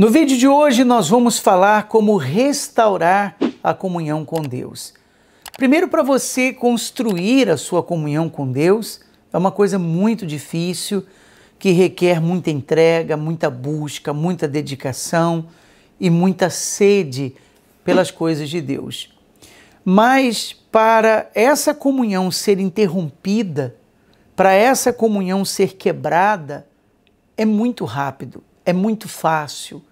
No vídeo de hoje nós vamos falar como restaurar a comunhão com Deus. Primeiro, para você construir a sua comunhão com Deus, é uma coisa muito difícil, que requer muita entrega, muita busca, muita dedicação e muita sede pelas coisas de Deus. Mas para essa comunhão ser interrompida, para essa comunhão ser quebrada, é muito rápido, é muito fácil,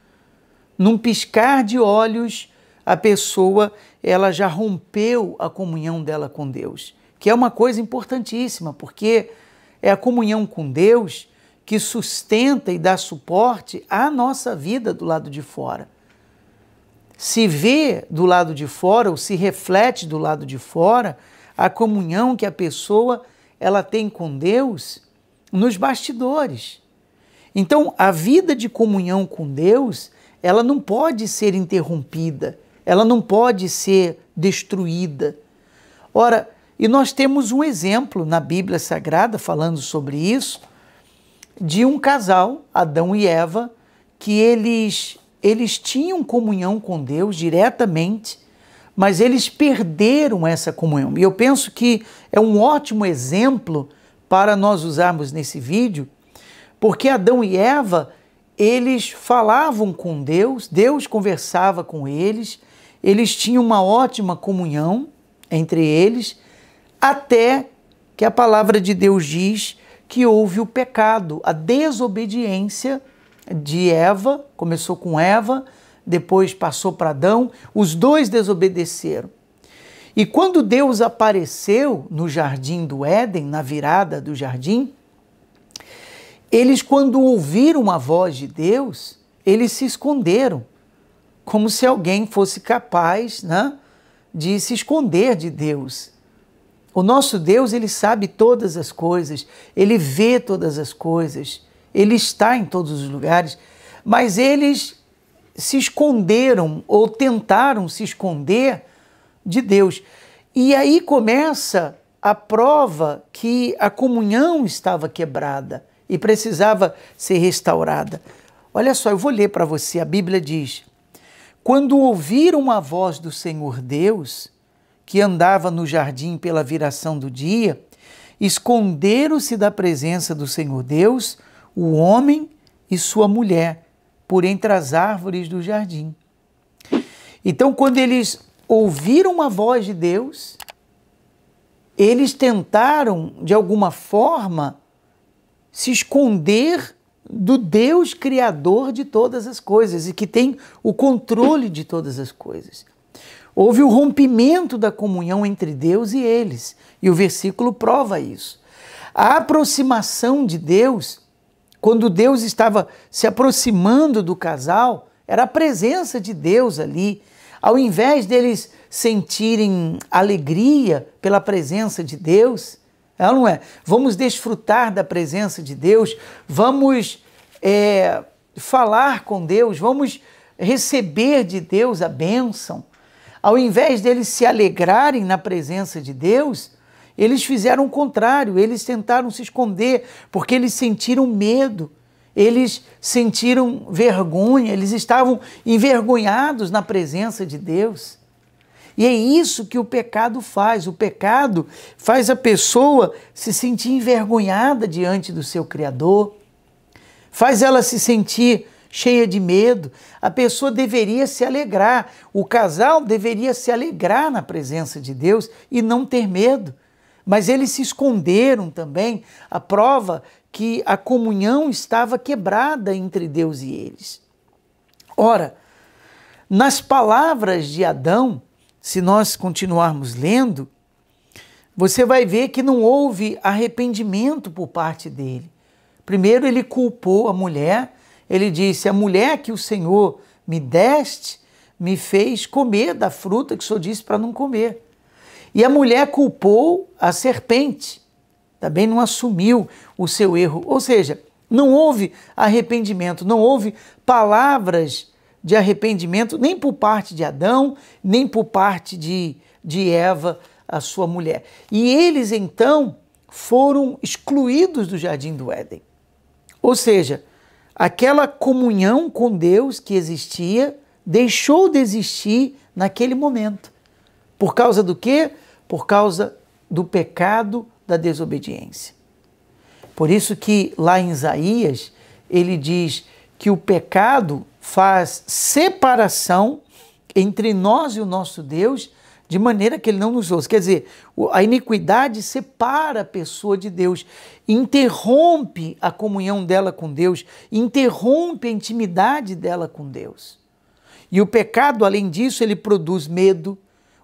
num piscar de olhos, a pessoa ela já rompeu a comunhão dela com Deus, que é uma coisa importantíssima, porque é a comunhão com Deus que sustenta e dá suporte à nossa vida do lado de fora. Se vê do lado de fora ou se reflete do lado de fora a comunhão que a pessoa ela tem com Deus nos bastidores. Então, a vida de comunhão com Deus, ela não pode ser interrompida, ela não pode ser destruída. Ora, e nós temos um exemplo na Bíblia Sagrada falando sobre isso, de um casal, Adão e Eva, que eles eles tinham comunhão com Deus diretamente, mas eles perderam essa comunhão. E eu penso que é um ótimo exemplo para nós usarmos nesse vídeo, porque Adão e Eva eles falavam com Deus, Deus conversava com eles, eles tinham uma ótima comunhão entre eles, até que a palavra de Deus diz que houve o pecado, a desobediência de Eva, começou com Eva, depois passou para Adão, os dois desobedeceram. E quando Deus apareceu no jardim do Éden, na virada do jardim, eles, quando ouviram a voz de Deus, eles se esconderam, como se alguém fosse capaz né, de se esconder de Deus. O nosso Deus, ele sabe todas as coisas, ele vê todas as coisas, ele está em todos os lugares, mas eles se esconderam ou tentaram se esconder de Deus. E aí começa a prova que a comunhão estava quebrada e precisava ser restaurada. Olha só, eu vou ler para você. A Bíblia diz: Quando ouviram a voz do Senhor Deus, que andava no jardim pela viração do dia, esconderam-se da presença do Senhor Deus o homem e sua mulher por entre as árvores do jardim. Então, quando eles ouviram a voz de Deus, eles tentaram, de alguma forma, se esconder do Deus criador de todas as coisas e que tem o controle de todas as coisas. Houve o rompimento da comunhão entre Deus e eles, e o versículo prova isso. A aproximação de Deus, quando Deus estava se aproximando do casal, era a presença de Deus ali. Ao invés deles sentirem alegria pela presença de Deus, ela não é. Vamos desfrutar da presença de Deus, vamos é, falar com Deus, vamos receber de Deus a bênção. Ao invés deles se alegrarem na presença de Deus, eles fizeram o contrário, eles tentaram se esconder, porque eles sentiram medo, eles sentiram vergonha, eles estavam envergonhados na presença de Deus. E é isso que o pecado faz. O pecado faz a pessoa se sentir envergonhada diante do seu Criador, faz ela se sentir cheia de medo. A pessoa deveria se alegrar, o casal deveria se alegrar na presença de Deus e não ter medo. Mas eles se esconderam também. A prova que a comunhão estava quebrada entre Deus e eles. Ora, nas palavras de Adão, se nós continuarmos lendo, você vai ver que não houve arrependimento por parte dele. Primeiro, ele culpou a mulher, ele disse: A mulher que o Senhor me deste me fez comer da fruta que o Senhor disse para não comer. E a mulher culpou a serpente, também não assumiu o seu erro. Ou seja, não houve arrependimento, não houve palavras de arrependimento, nem por parte de Adão, nem por parte de, de Eva, a sua mulher. E eles então foram excluídos do jardim do Éden. Ou seja, aquela comunhão com Deus que existia deixou de existir naquele momento. Por causa do quê? Por causa do pecado da desobediência. Por isso que lá em Isaías ele diz que o pecado faz separação entre nós e o nosso Deus, de maneira que ele não nos ouça. Quer dizer, a iniquidade separa a pessoa de Deus, interrompe a comunhão dela com Deus, interrompe a intimidade dela com Deus. E o pecado, além disso, ele produz medo,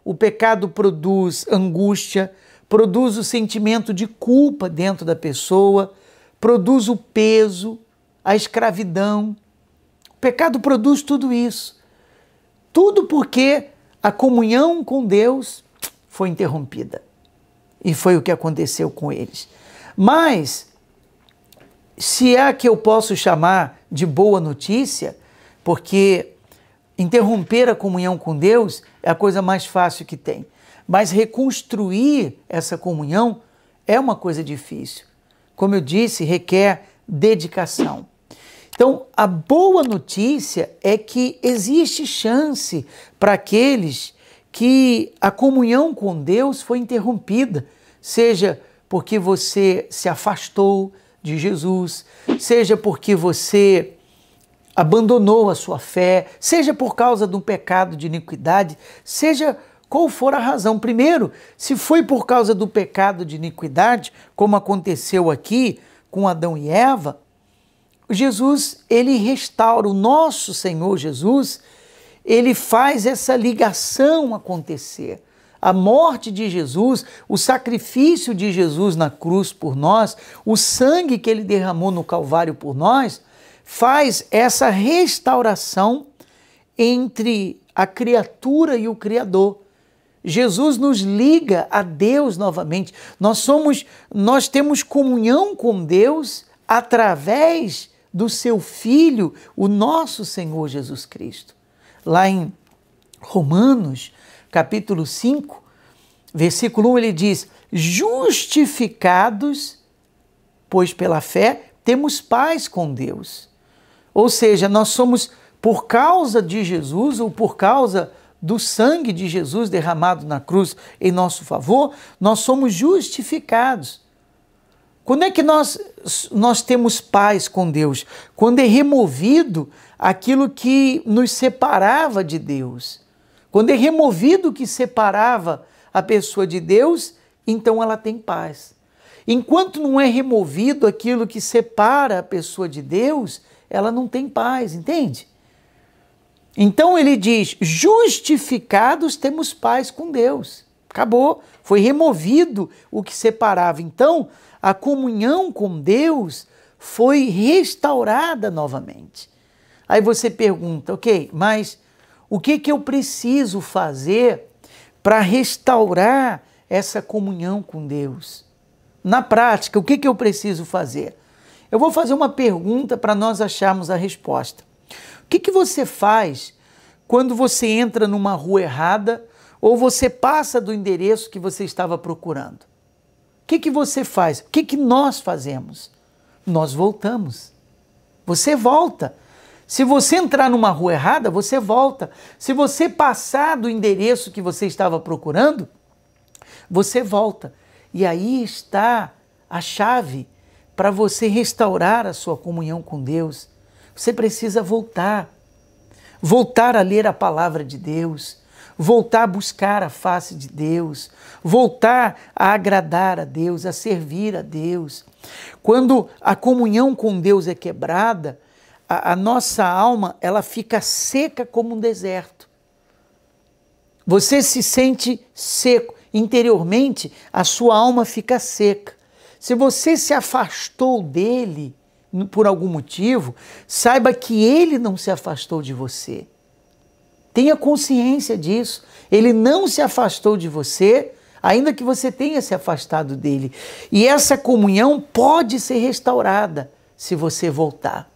o pecado produz angústia, produz o sentimento de culpa dentro da pessoa, produz o peso, a escravidão, pecado produz tudo isso. Tudo porque a comunhão com Deus foi interrompida. E foi o que aconteceu com eles. Mas, se é que eu posso chamar de boa notícia, porque interromper a comunhão com Deus é a coisa mais fácil que tem. Mas reconstruir essa comunhão é uma coisa difícil. Como eu disse, requer dedicação. Então, a boa notícia é que existe chance para aqueles que a comunhão com Deus foi interrompida, seja porque você se afastou de Jesus, seja porque você abandonou a sua fé, seja por causa de um pecado de iniquidade, seja qual for a razão. Primeiro, se foi por causa do pecado de iniquidade, como aconteceu aqui com Adão e Eva, Jesus, ele restaura, o nosso Senhor Jesus, ele faz essa ligação acontecer. A morte de Jesus, o sacrifício de Jesus na cruz por nós, o sangue que ele derramou no Calvário por nós, faz essa restauração entre a criatura e o Criador. Jesus nos liga a Deus novamente. Nós somos, nós temos comunhão com Deus através do seu Filho, o nosso Senhor Jesus Cristo. Lá em Romanos, capítulo 5, versículo 1, ele diz: Justificados, pois pela fé temos paz com Deus. Ou seja, nós somos, por causa de Jesus ou por causa do sangue de Jesus derramado na cruz em nosso favor, nós somos justificados. Quando é que nós, nós temos paz com Deus? Quando é removido aquilo que nos separava de Deus. Quando é removido o que separava a pessoa de Deus, então ela tem paz. Enquanto não é removido aquilo que separa a pessoa de Deus, ela não tem paz, entende? Então ele diz: justificados temos paz com Deus. Acabou, foi removido o que separava. Então, a comunhão com Deus foi restaurada novamente. Aí você pergunta, ok, mas o que, que eu preciso fazer para restaurar essa comunhão com Deus? Na prática, o que, que eu preciso fazer? Eu vou fazer uma pergunta para nós acharmos a resposta. O que, que você faz quando você entra numa rua errada ou você passa do endereço que você estava procurando? O que, que você faz? O que, que nós fazemos? Nós voltamos. Você volta. Se você entrar numa rua errada, você volta. Se você passar do endereço que você estava procurando, você volta. E aí está a chave para você restaurar a sua comunhão com Deus. Você precisa voltar. Voltar a ler a palavra de Deus voltar a buscar a face de Deus, voltar a agradar a Deus, a servir a Deus. Quando a comunhão com Deus é quebrada, a, a nossa alma ela fica seca como um deserto. Você se sente seco interiormente, a sua alma fica seca. Se você se afastou dele por algum motivo, saiba que ele não se afastou de você. Tenha consciência disso. Ele não se afastou de você, ainda que você tenha se afastado dele. E essa comunhão pode ser restaurada se você voltar.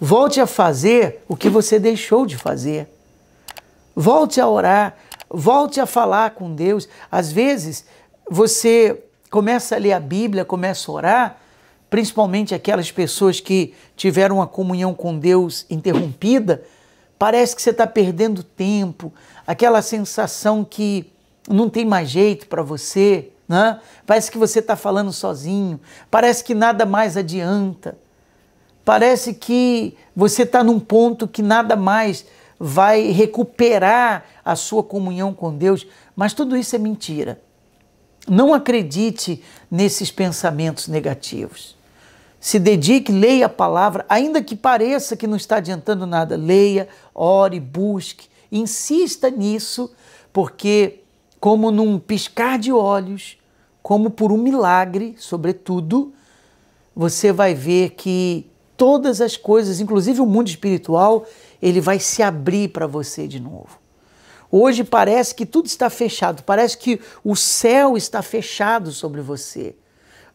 Volte a fazer o que você deixou de fazer. Volte a orar, volte a falar com Deus. Às vezes, você começa a ler a Bíblia, começa a orar, principalmente aquelas pessoas que tiveram a comunhão com Deus interrompida parece que você está perdendo tempo, aquela sensação que não tem mais jeito para você, né? parece que você está falando sozinho, parece que nada mais adianta, parece que você está num ponto que nada mais vai recuperar a sua comunhão com Deus, mas tudo isso é mentira. Não acredite nesses pensamentos negativos se dedique, leia a palavra, ainda que pareça que não está adiantando nada, leia, ore, busque, insista nisso, porque, como num piscar de olhos, como por um milagre, sobretudo, você vai ver que todas as coisas, inclusive o mundo espiritual, ele vai se abrir para você de novo. Hoje parece que tudo está fechado, parece que o céu está fechado sobre você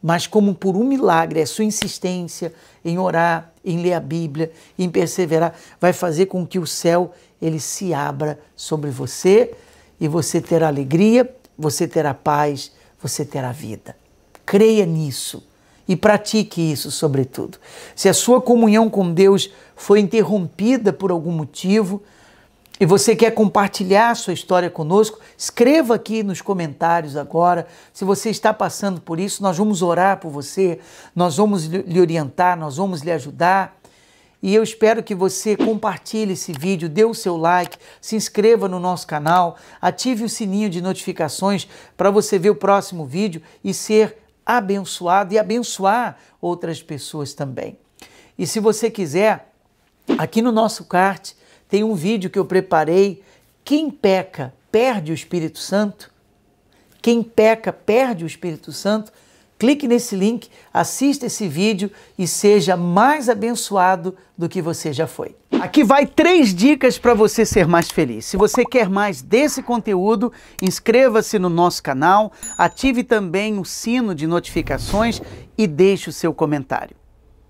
mas como por um milagre, a é sua insistência em orar, em ler a Bíblia, em perseverar, vai fazer com que o céu ele se abra sobre você e você terá alegria, você terá paz, você terá vida. Creia nisso e pratique isso, sobretudo. Se a sua comunhão com Deus foi interrompida por algum motivo, e você quer compartilhar sua história conosco, escreva aqui nos comentários agora. Se você está passando por isso, nós vamos orar por você, nós vamos lhe orientar, nós vamos lhe ajudar. E eu espero que você compartilhe esse vídeo, dê o seu like, se inscreva no nosso canal, ative o sininho de notificações para você ver o próximo vídeo e ser abençoado e abençoar outras pessoas também. E se você quiser, aqui no nosso cart tem um vídeo que eu preparei. Quem peca perde o Espírito Santo? Quem peca perde o Espírito Santo? Clique nesse link, assista esse vídeo e seja mais abençoado do que você já foi. Aqui vai três dicas para você ser mais feliz. Se você quer mais desse conteúdo, inscreva-se no nosso canal, ative também o sino de notificações e deixe o seu comentário.